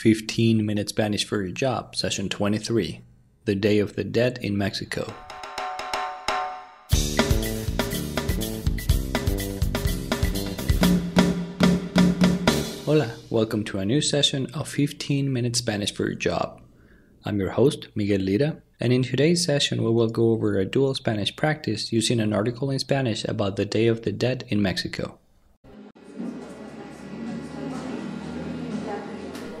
15 Minute Spanish for Your Job, Session 23 The Day of the Dead in Mexico. Hola, welcome to a new session of 15 Minute Spanish for Your Job. I'm your host, Miguel Lira, and in today's session, we will go over a dual Spanish practice using an article in Spanish about the Day of the Dead in Mexico.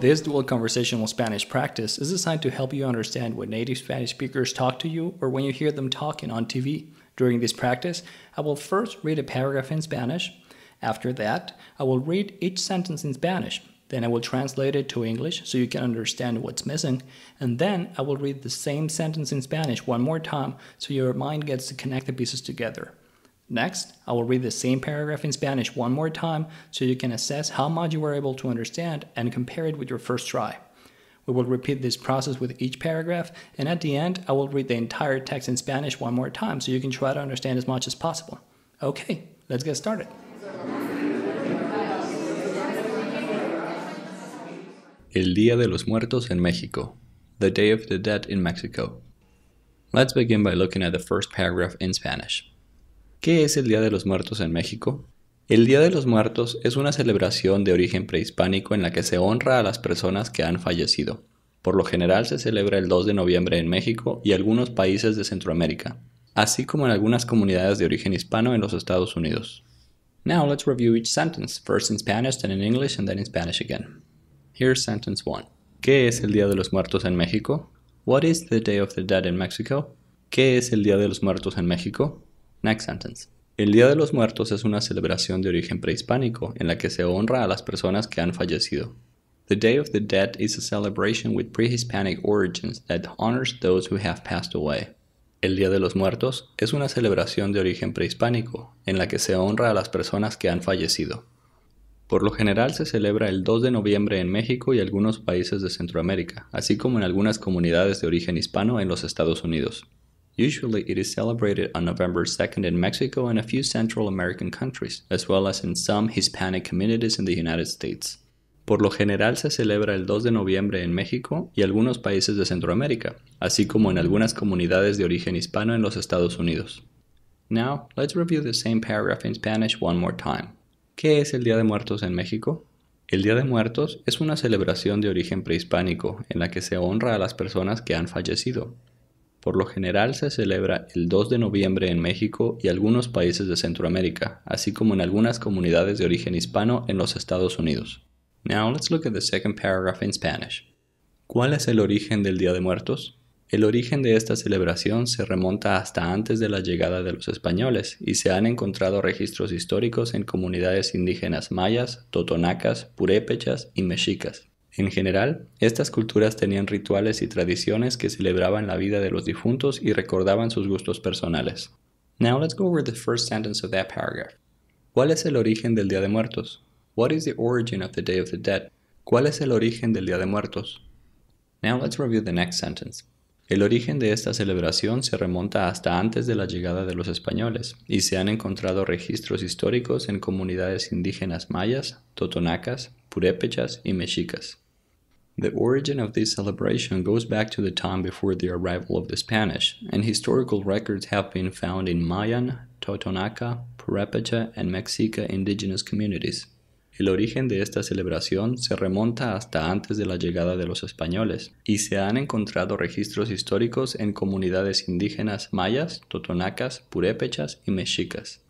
This dual conversational Spanish practice is designed to help you understand what native Spanish speakers talk to you or when you hear them talking on TV. During this practice, I will first read a paragraph in Spanish. After that, I will read each sentence in Spanish. Then I will translate it to English so you can understand what's missing. And then I will read the same sentence in Spanish one more time so your mind gets to connect the pieces together. Next, I will read the same paragraph in Spanish one more time so you can assess how much you were able to understand and compare it with your first try. We will repeat this process with each paragraph, and at the end, I will read the entire text in Spanish one more time so you can try to understand as much as possible. Okay, let's get started. El Día de los Muertos en México, the Day of the Dead in Mexico. Let's begin by looking at the first paragraph in Spanish. ¿Qué es el Día de los Muertos en México? El Día de los Muertos es una celebración de origen prehispánico en la que se honra a las personas que han fallecido. Por lo general se celebra el 2 de noviembre en México y algunos países de Centroamérica, así como en algunas comunidades de origen hispano en los Estados Unidos. Now let's review each sentence, first in Spanish, then in English, and then in Spanish again. Here's sentence 1. ¿Qué es el Día de los Muertos en México? What is the Day of the Dead in Mexico? ¿Qué es el Día de los Muertos en México? Next sentence. El Día de los Muertos es una celebración de origen prehispánico en la que se honra a las personas que han fallecido. The Day of the Dead is a celebration with pre-Hispanic origins that honors those who have passed away. El Día de los Muertos es una celebración de origen prehispánico en la que se honra a las personas que han fallecido. Por lo general se celebra el 2 de noviembre en México y algunos países de Centroamérica, así como en algunas comunidades de origen hispano en los Estados Unidos. Usually it is celebrated on November 2nd in Mexico and a few Central American countries, as well as in some Hispanic communities in the United States. Por lo general se celebra el 2 de noviembre en México y algunos países de Centroamérica, así como en algunas comunidades de origen hispano en los Estados Unidos. Now, let's review the same paragraph in Spanish one more time. ¿Qué es el Día de Muertos en México? El Día de Muertos es una celebración de origen prehispánico en la que se honra a las personas que han fallecido, por lo general se celebra el 2 de noviembre en México y algunos países de Centroamérica, así como en algunas comunidades de origen hispano en los Estados Unidos. Now let's look at the second paragraph in Spanish. ¿Cuál es el origen del Día de Muertos? El origen de esta celebración se remonta hasta antes de la llegada de los españoles y se han encontrado registros históricos en comunidades indígenas mayas, totonacas, purépechas y mexicas. En general, estas culturas tenían rituales y tradiciones que celebraban la vida de los difuntos y recordaban sus gustos personales. Now let's go over the first sentence of that paragraph. ¿Cuál es el origen del Día de Muertos? What is the origin of the Day of ¿Cuál es el origen del Día de Muertos? Now let's review the next sentence. El origen de esta celebración se remonta hasta antes de la llegada de los españoles y se han encontrado registros históricos en comunidades indígenas mayas, totonacas, purépechas y mexicas. The origin of this celebration goes back to the time before the arrival of the Spanish, and historical records have been found in Mayan, Totonaca, Purépecha, and Mexica indigenous communities. El origen de esta celebración se remonta hasta antes de la llegada de los españoles y se han encontrado registros históricos en comunidades indígenas mayas, totonacas, purépechas y mexicas.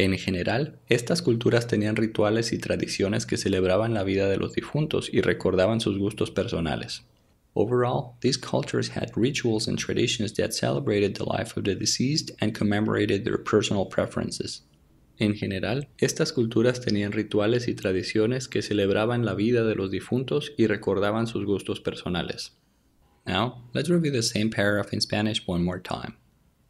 En general, estas culturas tenían rituales y tradiciones que celebraban la vida de los difuntos y recordaban sus gustos personales. Overall, these cultures had rituals and traditions that celebrated the life of the deceased and commemorated their personal preferences. En general, estas culturas tenían rituales y tradiciones que celebraban la vida de los difuntos y recordaban sus gustos personales. Now, let's review the same paragraph in Spanish one more time.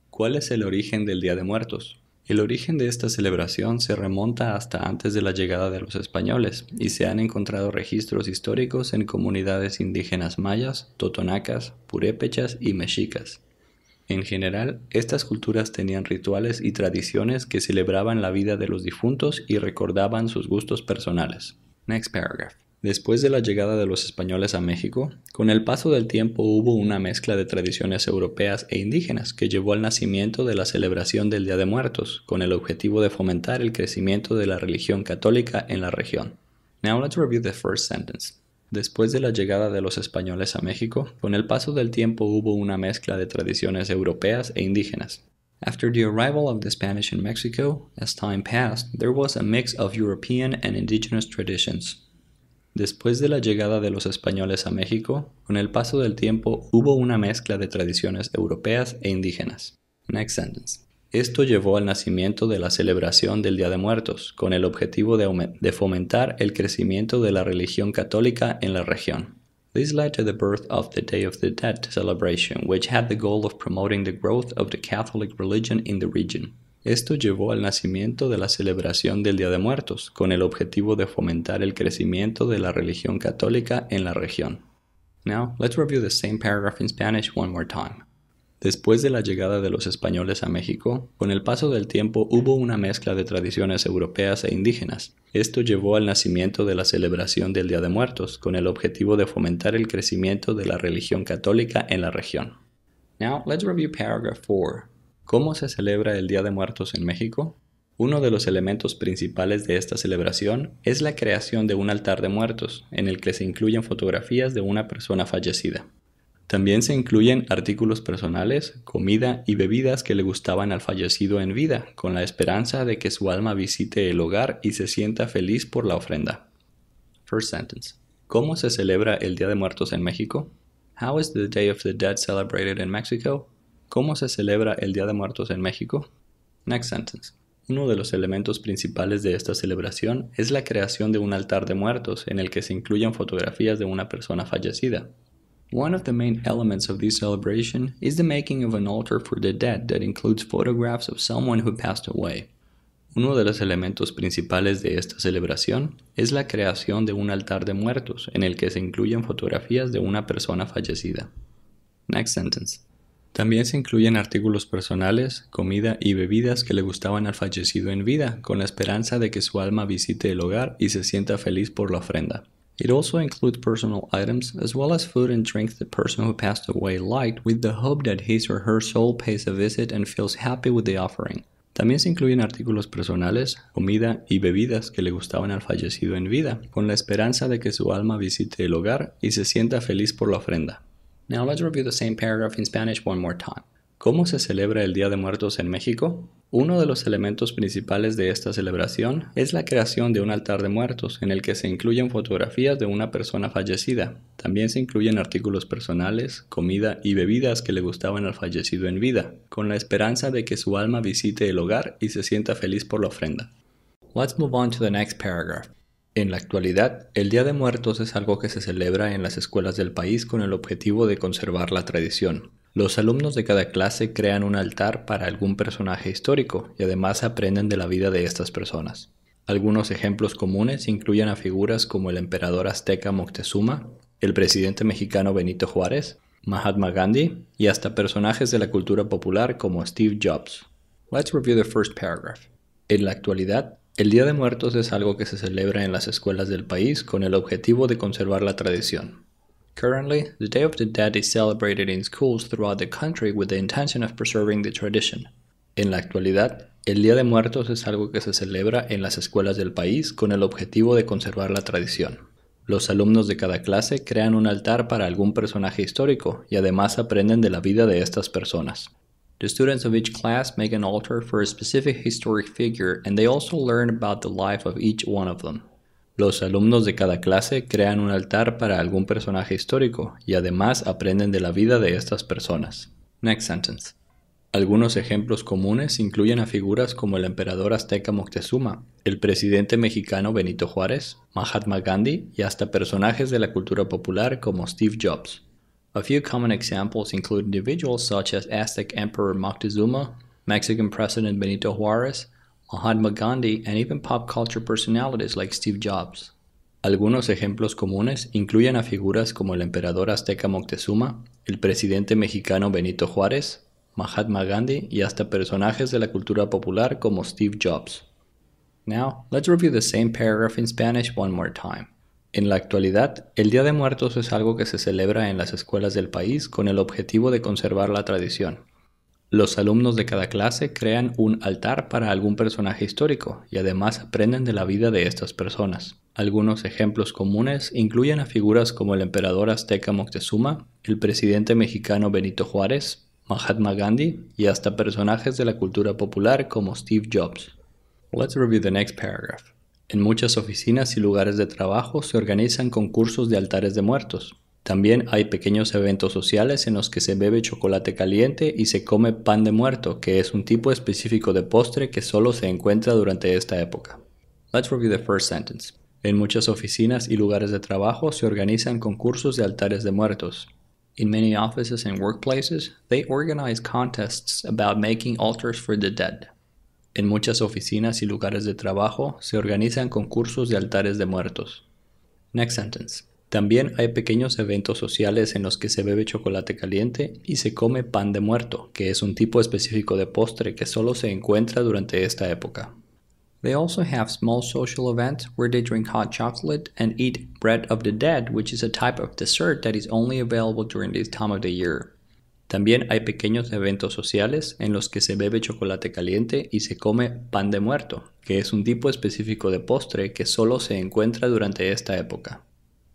¿Cuál es el origen del Día de Muertos? El origen de esta celebración se remonta hasta antes de la llegada de los españoles y se han encontrado registros históricos en comunidades indígenas mayas, totonacas, purépechas y mexicas. En general, estas culturas tenían rituales y tradiciones que celebraban la vida de los difuntos y recordaban sus gustos personales. Después de la llegada de los españoles a México, con el paso del tiempo hubo una mezcla de tradiciones europeas e indígenas que llevó al nacimiento de la celebración del Día de Muertos, con el objetivo de fomentar el crecimiento de la religión católica en la región. Now let's review the first sentence. Después de la llegada de los españoles a México, con el paso del tiempo hubo una mezcla de tradiciones europeas e indígenas. After the arrival of the Spanish in Mexico, as time passed, there was a mix of European and indigenous traditions. Después de la llegada de los españoles a México, con el paso del tiempo hubo una mezcla de tradiciones europeas e indígenas. Esto llevó al nacimiento de la celebración del Día de Muertos, con el objetivo de, fomentar el crecimiento de la religión católica en la región. This led to the birth of the Day of the Dead celebration, which had the goal of promoting the growth of the Catholic religion in the region. Esto llevó al nacimiento de la celebración del Día de Muertos, con el objetivo de fomentar el crecimiento de la religión católica en la región. Now, let's review the same paragraph in Spanish one more time. Después de la llegada de los españoles a México, con el paso del tiempo hubo una mezcla de tradiciones europeas e indígenas. Esto llevó al nacimiento de la celebración del Día de Muertos, con el objetivo de fomentar el crecimiento de la religión católica en la región. Now, let's review paragraph 4. ¿Cómo se celebra el Día de Muertos en México? Uno de los elementos principales de esta celebración es la creación de un altar de muertos, en el que se incluyen fotografías de una persona fallecida. También se incluyen artículos personales, comida y bebidas que le gustaban al fallecido en vida, con la esperanza de que su alma visite el hogar y se sienta feliz por la ofrenda. First sentence. ¿Cómo se celebra el Día de Muertos en México? How is the Day of the Dead celebrated in Mexico? ¿Cómo se celebra el Día de Muertos en México? Next sentence. Uno de los elementos principales de esta celebración es la creación de un altar de muertos en el que se incluyen fotografías de una persona fallecida. One of the main elements of this celebration is the making of an altar for the dead that includes photographs of someone who passed away. Uno de los elementos principales de esta celebración es la creación de un altar de muertos en el que se incluyen fotografías de una persona fallecida. Next sentence. También se incluyen artículos personales, comida y bebidas que le gustaban al fallecido en vida, con la esperanza de que su alma visite el hogar y se sienta feliz por la ofrenda. It also includes personal items as well as food and drinks the person who passed away liked with the hope that his or her soul pays a visit and feels happy with the offering. También se incluyen artículos personales, comida y bebidas que le gustaban al fallecido en vida, con la esperanza de que su alma visite el hogar y se sienta feliz por la ofrenda. Now let's review the same paragraph in Spanish one more time. ¿Cómo se celebra el Día de Muertos en México? Uno de los elementos principales de esta celebración es la creación de un altar de muertos en el que se incluyen fotografías de una persona fallecida. También se incluyen artículos personales, comida y bebidas que le gustaban al fallecido en vida, con la esperanza de que su alma visite el hogar y se sienta feliz por la ofrenda. Let's move on to the next paragraph. En la actualidad, el Día de Muertos es algo que se celebra en las escuelas del país con el objetivo de conservar la tradición. Los alumnos de cada clase crean un altar para algún personaje histórico y además aprenden de la vida de estas personas. Algunos ejemplos comunes incluyen a figuras como el emperador azteca Moctezuma, el presidente mexicano Benito Juárez, Mahatma Gandhi y hasta personajes de la cultura popular como Steve Jobs. Let's review the first paragraph. En la actualidad, el Día de Muertos es algo que se celebra en las escuelas del país con el objetivo de conservar la tradición. Currently, the Day of the Dead is celebrated in schools throughout the country with the intention of preserving the tradition. En la actualidad, el Día de Muertos es algo que se celebra en las escuelas del país con el objetivo de conservar la tradición. Los alumnos de cada clase crean un altar para algún personaje histórico y además aprenden de la vida de estas personas. The students of each class make an altar for a specific historic figure and they also learn about the life of each one of them. Los alumnos de cada clase crean un altar para algún personaje histórico y además aprenden de la vida de estas personas. Next Algunos ejemplos comunes incluyen a figuras como el emperador azteca Moctezuma, el presidente mexicano Benito Juárez, Mahatma Gandhi y hasta personajes de la cultura popular como Steve Jobs. A few common examples include individuals such as Aztec Emperor Moctezuma, Mexican President Benito Juarez, Mahatma Gandhi, and even pop culture personalities like Steve Jobs. Algunos ejemplos comunes incluyen a figuras como el emperador azteca Moctezuma, el presidente mexicano Benito Juárez, Mahatma Gandhi, y hasta personajes de la cultura popular como Steve Jobs. Now, let's review the same paragraph in Spanish one more time. En la actualidad, el Día de Muertos es algo que se celebra en las escuelas del país con el objetivo de conservar la tradición. Los alumnos de cada clase crean un altar para algún personaje histórico y además aprenden de la vida de estas personas. Algunos ejemplos comunes incluyen a figuras como el emperador azteca Moctezuma, el presidente mexicano Benito Juárez, Mahatma Gandhi y hasta personajes de la cultura popular como Steve Jobs. Let's review the next paragraph. En muchas oficinas y lugares de trabajo se organizan concursos de altares de muertos. También hay pequeños eventos sociales en los que se bebe chocolate caliente y se come pan de muerto, que es un tipo específico de postre que solo se encuentra durante esta época. Let's review the first sentence. En muchas oficinas y lugares de trabajo se organizan concursos de altares de muertos. In many offices and workplaces, they organize contests about making altars for the dead. En muchas oficinas y lugares de trabajo se organizan concursos de altares de muertos. Next sentence. También hay pequeños eventos sociales en los que se bebe chocolate caliente y se come pan de muerto, que es un tipo específico de postre que solo se encuentra durante esta época. They also have small social events where they drink hot chocolate and eat bread of the dead, which is a type of dessert that is only available during this time of the year. También hay pequeños eventos sociales en los que se bebe chocolate caliente y se come pan de muerto, que es un tipo específico de postre que solo se encuentra durante esta época.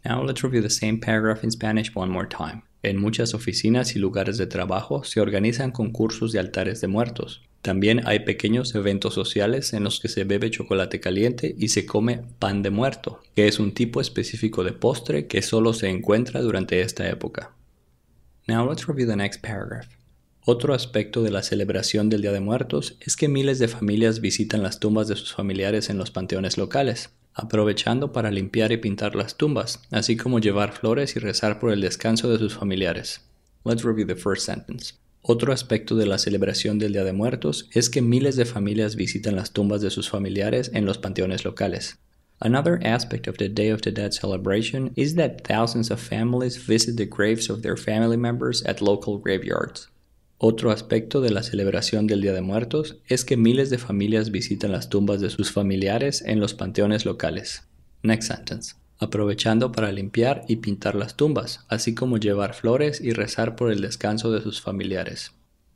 Now let's review the same paragraph in Spanish one more time. En muchas oficinas y lugares de trabajo se organizan concursos de altares de muertos. También hay pequeños eventos sociales en los que se bebe chocolate caliente y se come pan de muerto, que es un tipo específico de postre que solo se encuentra durante esta época. Now let's review the next paragraph. Otro aspecto de la celebración del Día de Muertos es que miles de familias visitan las tumbas de sus familiares en los panteones locales, aprovechando para limpiar y pintar las tumbas, así como llevar flores y rezar por el descanso de sus familiares. Let's review the first sentence. Otro aspecto de la celebración del Día de Muertos es que miles de familias visitan las tumbas de sus familiares en los panteones locales, Another aspect of the Day of the Dead celebration is that thousands of families visit the graves of their family members at local graveyards. Otro aspecto de la celebración del Día de Muertos es que miles de familias visitan las tumbas de sus familiares en los panteones locales. Next sentence. Aprovechando para limpiar y pintar las tumbas, así como llevar flores y rezar por el descanso de sus familiares.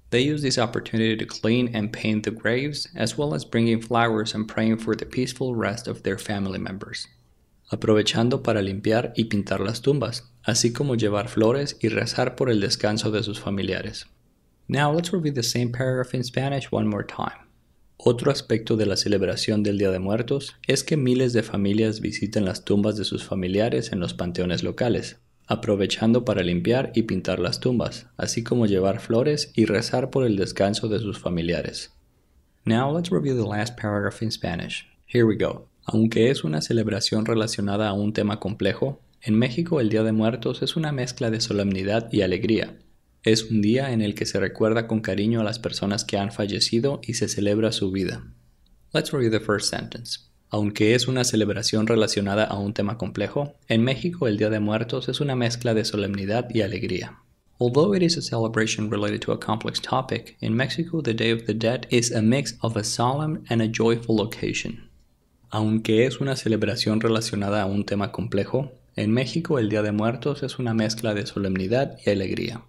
They use this opportunity to clean and paint the graves, as well as bringing flowers and praying for the peaceful rest of their family members. Aprovechando para limpiar y pintar las tumbas, así como llevar flores y rezar por el descanso de sus familiares. Now let's review the same paragraph in Spanish one more time. Otro aspecto de la celebración del Día de Muertos es que miles de familias visitan las tumbas de sus familiares en los panteones locales, aprovechando para limpiar y pintar las tumbas, así como llevar flores y rezar por el descanso de sus familiares. Now let's review the last paragraph in Spanish. Here we go. Aunque es una celebración relacionada a un tema complejo, en México el Día de Muertos es una mezcla de solemnidad y alegría. Es un día en el que se recuerda con cariño a las personas que han fallecido y se celebra su vida. Let's review the first sentence. Aunque es una celebración relacionada a un tema complejo, en México el Día de Muertos es una mezcla de solemnidad y alegría. Although it is a celebration related to a complex topic, in Mexico the Day of the Dead is a mix of a solemn and a joyful occasion. Aunque es una celebración relacionada a un tema complejo, en México el Día de Muertos es una mezcla de solemnidad y alegría.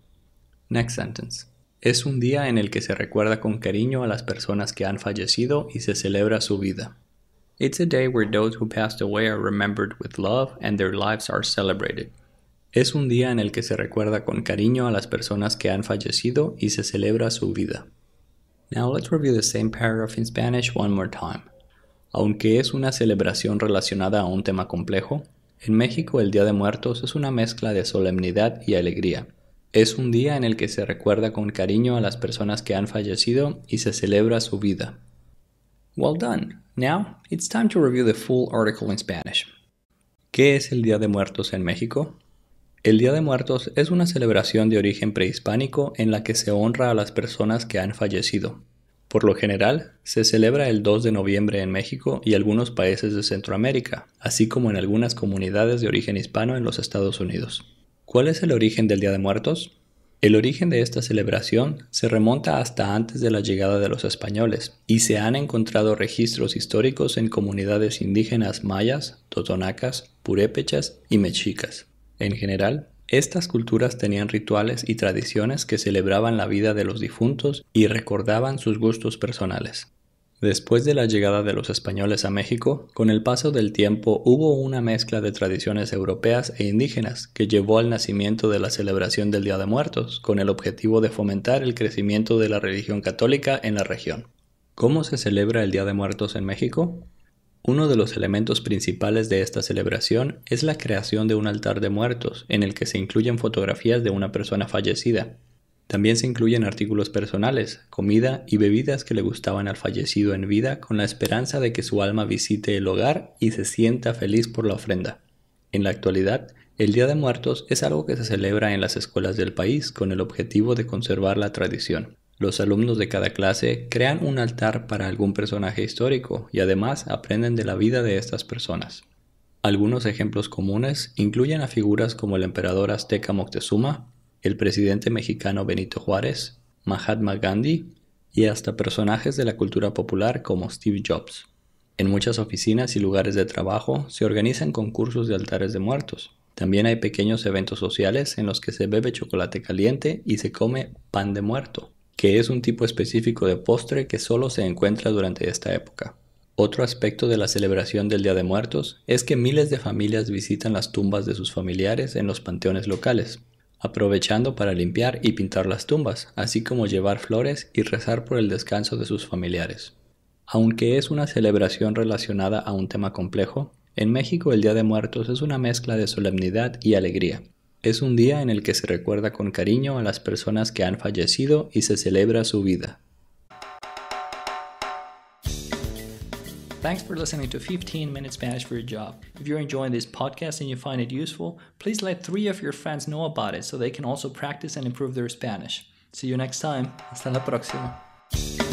Next sentence. Es un día en el que se recuerda con cariño a las personas que han fallecido y se celebra su vida. It's a day where those who passed away are remembered with love and their lives are celebrated. Es un día en el que se recuerda con cariño a las personas que han fallecido y se celebra su vida. Now let's review the same paragraph in Spanish one more time. Aunque es una celebración relacionada a un tema complejo, en México el Día de Muertos es una mezcla de solemnidad y alegría. Es un día en el que se recuerda con cariño a las personas que han fallecido y se celebra su vida. Well done. Now it's time to review the full article in Spanish. ¿Qué es el Día de Muertos en México? El Día de Muertos es una celebración de origen prehispánico en la que se honra a las personas que han fallecido. Por lo general, se celebra el 2 de noviembre en México y algunos países de Centroamérica, así como en algunas comunidades de origen hispano en los Estados Unidos. ¿Cuál es el origen del Día de Muertos? El origen de esta celebración se remonta hasta antes de la llegada de los españoles y se han encontrado registros históricos en comunidades indígenas mayas, totonacas, purépechas y mexicas. En general, estas culturas tenían rituales y tradiciones que celebraban la vida de los difuntos y recordaban sus gustos personales. Después de la llegada de los españoles a México, con el paso del tiempo hubo una mezcla de tradiciones europeas e indígenas que llevó al nacimiento de la celebración del Día de Muertos, con el objetivo de fomentar el crecimiento de la religión católica en la región. ¿Cómo se celebra el Día de Muertos en México? Uno de los elementos principales de esta celebración es la creación de un altar de muertos, en el que se incluyen fotografías de una persona fallecida, también se incluyen artículos personales, comida y bebidas que le gustaban al fallecido en vida con la esperanza de que su alma visite el hogar y se sienta feliz por la ofrenda. En la actualidad, el Día de Muertos es algo que se celebra en las escuelas del país con el objetivo de conservar la tradición. Los alumnos de cada clase crean un altar para algún personaje histórico y además aprenden de la vida de estas personas. Algunos ejemplos comunes incluyen a figuras como el emperador azteca Moctezuma, el presidente mexicano Benito Juárez, Mahatma Gandhi y hasta personajes de la cultura popular como Steve Jobs. En muchas oficinas y lugares de trabajo se organizan concursos de altares de muertos. También hay pequeños eventos sociales en los que se bebe chocolate caliente y se come pan de muerto, que es un tipo específico de postre que solo se encuentra durante esta época. Otro aspecto de la celebración del Día de Muertos es que miles de familias visitan las tumbas de sus familiares en los panteones locales, aprovechando para limpiar y pintar las tumbas, así como llevar flores y rezar por el descanso de sus familiares. Aunque es una celebración relacionada a un tema complejo, en México el Día de Muertos es una mezcla de solemnidad y alegría. Es un día en el que se recuerda con cariño a las personas que han fallecido y se celebra su vida. Thanks for listening to 15 Minute Spanish for Your Job. If you're enjoying this podcast and you find it useful, please let three of your friends know about it so they can also practice and improve their Spanish. See you next time. Hasta la próxima.